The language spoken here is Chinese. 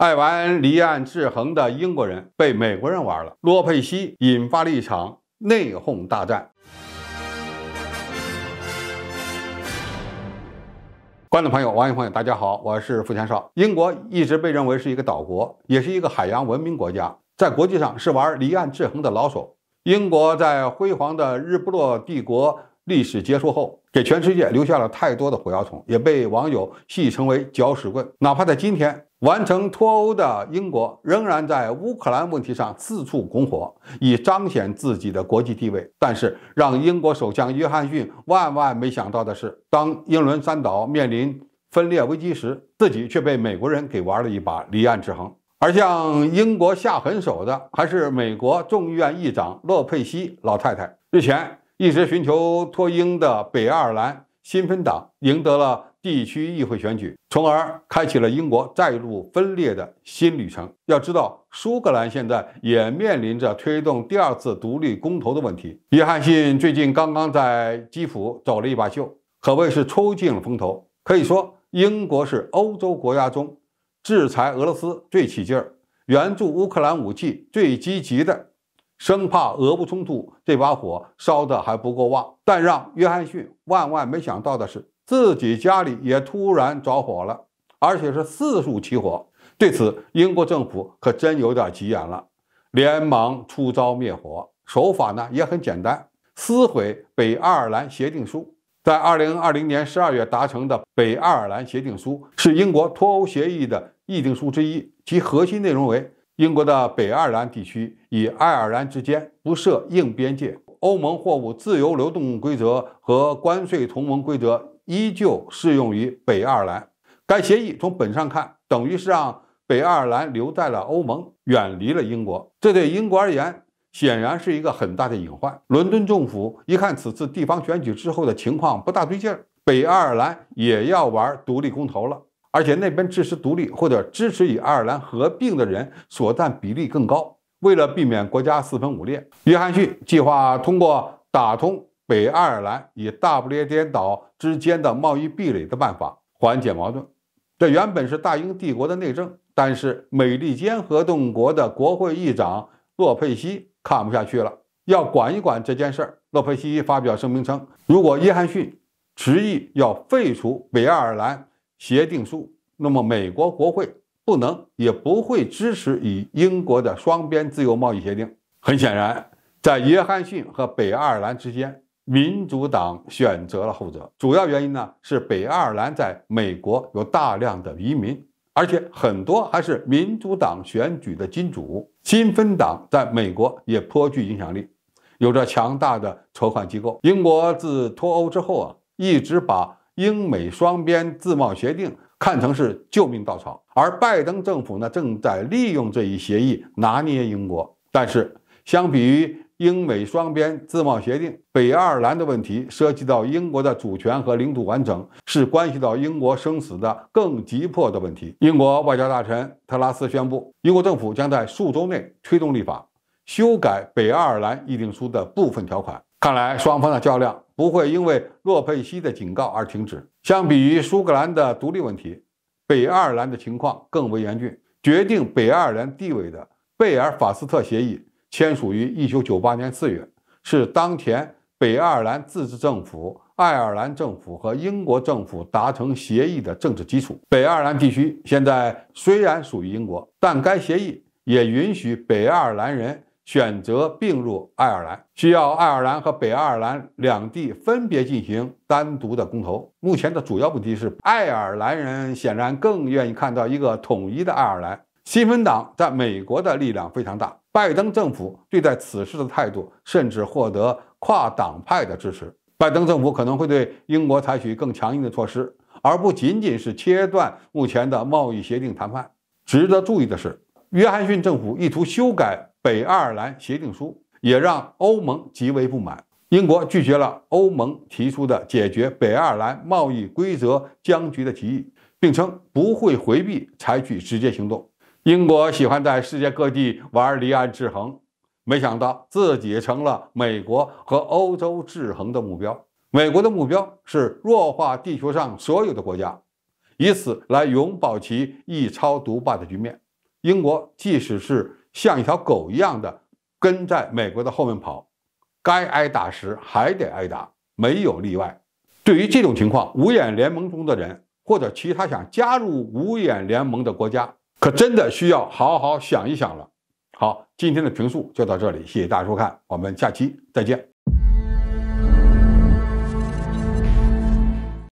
爱玩离岸制衡的英国人被美国人玩了，洛佩西引发了一场内讧大战。观众朋友、网友朋友，大家好，我是付天少。英国一直被认为是一个岛国，也是一个海洋文明国家，在国际上是玩离岸制衡的老手。英国在辉煌的日不落帝国历史结束后。给全世界留下了太多的火药桶，也被网友戏称为“搅屎棍”。哪怕在今天完成脱欧的英国，仍然在乌克兰问题上四处拱火，以彰显自己的国际地位。但是，让英国首相约翰逊万万没想到的是，当英伦三岛面临分裂危机时，自己却被美国人给玩了一把离岸制衡。而向英国下狠手的，还是美国众议院议长洛佩西老太太。日前。一直寻求脱英的北爱尔兰新芬党赢得了地区议会选举，从而开启了英国再度分裂的新旅程。要知道，苏格兰现在也面临着推动第二次独立公投的问题。约翰逊最近刚刚在基辅走了一把秀，可谓是出尽了风头。可以说，英国是欧洲国家中制裁俄罗斯最起劲儿、援助乌克兰武器最积极的。生怕俄乌冲突这把火烧得还不够旺，但让约翰逊万万没想到的是，自己家里也突然着火了，而且是四处起火。对此，英国政府可真有点急眼了，连忙出招灭火。手法呢也很简单，撕毁北爱尔兰协定书。在二零二零年十二月达成的北爱尔兰协定书是英国脱欧协议的议定书之一，其核心内容为。英国的北爱尔兰地区与爱尔兰之间不设硬边界，欧盟货物自由流动规则和关税同盟规则依旧适用于北爱尔兰。该协议从本上看，等于是让北爱尔兰留在了欧盟，远离了英国。这对英国而言，显然是一个很大的隐患。伦敦政府一看此次地方选举之后的情况不大对劲儿，北爱尔兰也要玩独立公投了。而且那边支持独立或者支持与爱尔兰合并的人所占比例更高。为了避免国家四分五裂，约翰逊计划通过打通北爱尔兰与大不列颠岛之间的贸易壁垒的办法缓解矛盾。这原本是大英帝国的内政，但是美利坚合众国的国会议长洛佩西看不下去了，要管一管这件事儿。洛佩西发表声明称，如果约翰逊执意要废除北爱尔兰，协定书，那么美国国会不能也不会支持与英国的双边自由贸易协定。很显然，在约翰逊和北爱尔兰之间，民主党选择了后者。主要原因呢是北爱尔兰在美国有大量的移民，而且很多还是民主党选举的金主。新芬党在美国也颇具影响力，有着强大的筹款机构。英国自脱欧之后啊，一直把。英美双边自贸协定看成是救命稻草，而拜登政府呢正在利用这一协议拿捏英国。但是，相比于英美双边自贸协定，北爱尔兰的问题涉及到英国的主权和领土完整，是关系到英国生死的更急迫的问题。英国外交大臣特拉斯宣布，英国政府将在数周内推动立法修改北爱尔兰议定书的部分条款。看来，双方的较量不会因为洛佩西的警告而停止。相比于苏格兰的独立问题，北爱尔兰的情况更为严峻。决定北爱尔兰地位的《贝尔法斯特协议》签署于1998年4月，是当前北爱尔兰自治政府、爱尔兰政府和英国政府达成协议的政治基础。北爱尔兰地区现在虽然属于英国，但该协议也允许北爱尔兰人。选择并入爱尔兰，需要爱尔兰和北爱尔兰两地分别进行单独的公投。目前的主要问题是，爱尔兰人显然更愿意看到一个统一的爱尔兰。新芬党在美国的力量非常大，拜登政府对待此事的态度甚至获得跨党派的支持。拜登政府可能会对英国采取更强硬的措施，而不仅仅是切断目前的贸易协定谈判。值得注意的是，约翰逊政府意图修改。北爱尔兰协定书也让欧盟极为不满。英国拒绝了欧盟提出的解决北爱尔兰贸易规则僵局的提议，并称不会回避采取直接行动。英国喜欢在世界各地玩离岸制衡，没想到自己成了美国和欧洲制衡的目标。美国的目标是弱化地球上所有的国家，以此来永保其一超独霸的局面。英国即使是。像一条狗一样的跟在美国的后面跑，该挨打时还得挨打，没有例外。对于这种情况，五眼联盟中的人或者其他想加入五眼联盟的国家，可真的需要好好想一想了。好，今天的评述就到这里，谢谢大家收看，我们下期再见。